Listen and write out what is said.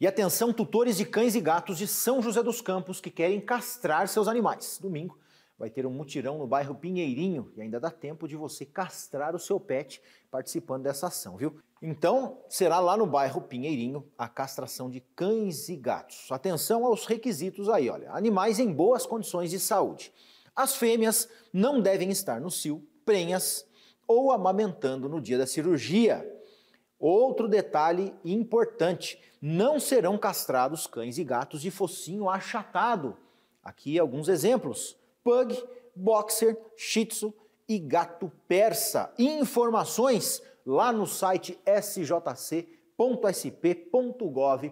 E atenção, tutores de cães e gatos de São José dos Campos que querem castrar seus animais. Domingo vai ter um mutirão no bairro Pinheirinho e ainda dá tempo de você castrar o seu pet participando dessa ação, viu? Então, será lá no bairro Pinheirinho a castração de cães e gatos. Atenção aos requisitos aí, olha. Animais em boas condições de saúde. As fêmeas não devem estar no cio, prenhas ou amamentando no dia da cirurgia. Outro detalhe importante: não serão castrados cães e gatos de focinho achatado. Aqui alguns exemplos: pug, boxer, shih tzu e gato persa. Informações lá no site sjc.sp.gov.br.